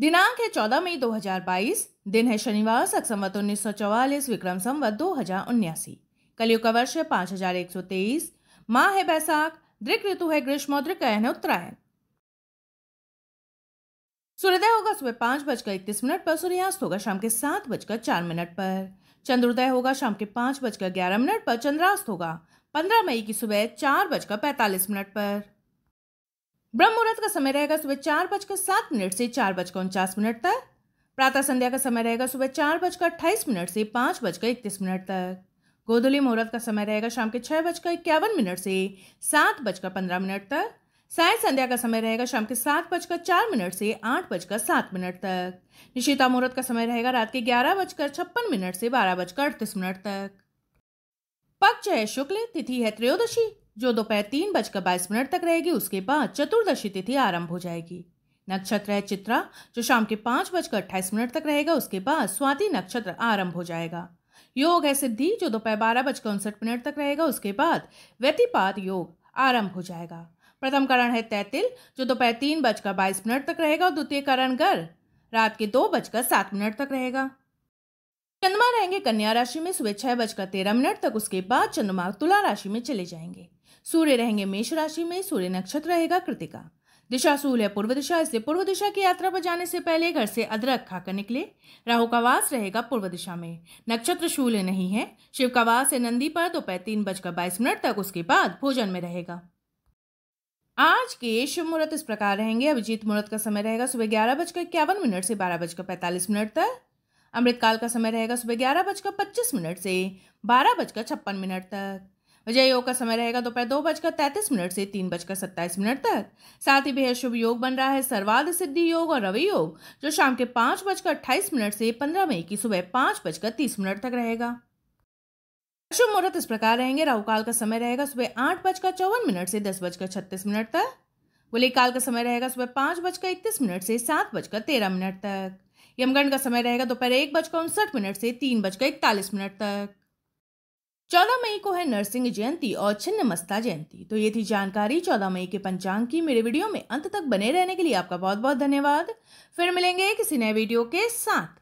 दिनांक है चौदह मई 2022 दिन है शनिवार सख संवत उन्नीस विक्रम संवत दो हजार उन्यासी कलियुग का वर्ष है पांच हजार एक सौ तेईस माह है बैसाख दृक ऋतु है ग्रीष्म और है उत्तरायण सूर्योदय होगा सुबह पांच बजकर इकतीस मिनट पर सूर्यास्त होगा शाम के सात बजकर चार मिनट पर चंद्रोदय होगा शाम के पांच बजकर ग्यारह मिनट पर चंद्रास्त होगा पंद्रह मई की सुबह चार बजकर पैतालीस मिनट पर ब्रह्म मुहूर्त का समय रहेगा सुबह चार बजकर सात मिनट से चार बजकर उनचास मिनट तक प्रातः संध्या का समय रहेगा सुबह चार बजकर अट्ठाईस मिनट से पाँच बजकर इकतीस मिनट तक गोधुली मुहूर्त का समय रहेगा शाम के छः बजकर इक्यावन मिनट से सात बजकर पंद्रह मिनट तक साय संध्या का समय रहेगा शाम के सात बजकर चार मिनट से आठ बजकर सात मिनट तक निशिता मुहूर्त का समय रहेगा रात के ग्यारह बजकर छप्पन मिनट से बारह बजकर अड़तीस मिनट तक पक्ष है शुक्ल तिथि है त्रयोदशी जो दोपहर तीन बजकर बाईस मिनट तक रहेगी उसके बाद चतुर्दशी तिथि आरंभ हो जाएगी नक्षत्र है चित्रा जो शाम के पाँच बजकर अट्ठाईस मिनट तक रहेगा उसके बाद स्वाति नक्षत्र आरंभ हो जाएगा योग है सिद्धि जो दोपहर बारह बजकर उनसठ मिनट तक रहेगा उसके बाद व्यतिपात योग आरंभ हो जाएगा प्रथम करण है तैतिल जो दोपहर तीन बजकर बाईस मिनट तक रहेगा और द्वितीय करण गर रात के दो बजकर सात मिनट तक रहेगा चंद्रमा रहेंगे कन्या राशि में सुबह छह बजकर तेरह मिनट तक उसके बाद चंद्रमा तुला राशि में चले जाएंगे सूर्य रहेंगे मेष राशि में सूर्य नक्षत्र रहेगा कृतिका दिशा सूल है पूर्व दिशा इसलिए पूर्व दिशा की यात्रा पर जाने से पहले घर से अदरक खाकर निकले राहु का वास रहेगा पूर्व दिशा में नक्षत्र शूल नहीं है शिव का वास है नंदी पर दोपहर तो तीन बजकर बाईस मिनट तक उसके बाद भोजन में रहेगा आज के शुभ मुहूर्त इस प्रकार रहेंगे अभिजीत मुहूर्त का समय रहेगा सुबह ग्यारह बजकर इक्यावन मिनट से बारह बजकर पैंतालीस मिनट तक अमृतकाल का समय रहेगा सुबह ग्यारह बजकर पच्चीस मिनट से बारह बजकर छप्पन मिनट तक विजय योग का समय रहेगा दोपहर दो, बजकर तैतीस मिनट से तीन बजकर सत्ताईस मिनट तक साथ ही बेहद शुभ योग बन रहा है सर्वाध सिद्धि योग और रवि योग जो शाम के पांच बजकर अट्ठाईस मिनट से पंद्रह मई की सुबह पांच बजकर तीस मिनट तक रहेगा शुभ मुहूर्त इस प्रकार रहेंगे राहु काल का समय रहेगा सुबह आठ बजकर चौवन मिनट से दस बजकर छत्तीस मिनट तक गुली काल का समय रहेगा सुबह पांच बजकर इकतीस मिनट से सात बजकर तेरह मिनट तक यमगण का समय रहेगा दोपहर एक बजकर उनसठ मिनट से तीन बजकर इकतालीस मिनट तक चौदह मई को है नरसिंह जयंती और छिन्न मस्ता जयंती तो ये थी जानकारी चौदह मई के पंचांग की मेरे वीडियो में अंत तक बने रहने के लिए आपका बहुत बहुत धन्यवाद फिर मिलेंगे किसी नए वीडियो के साथ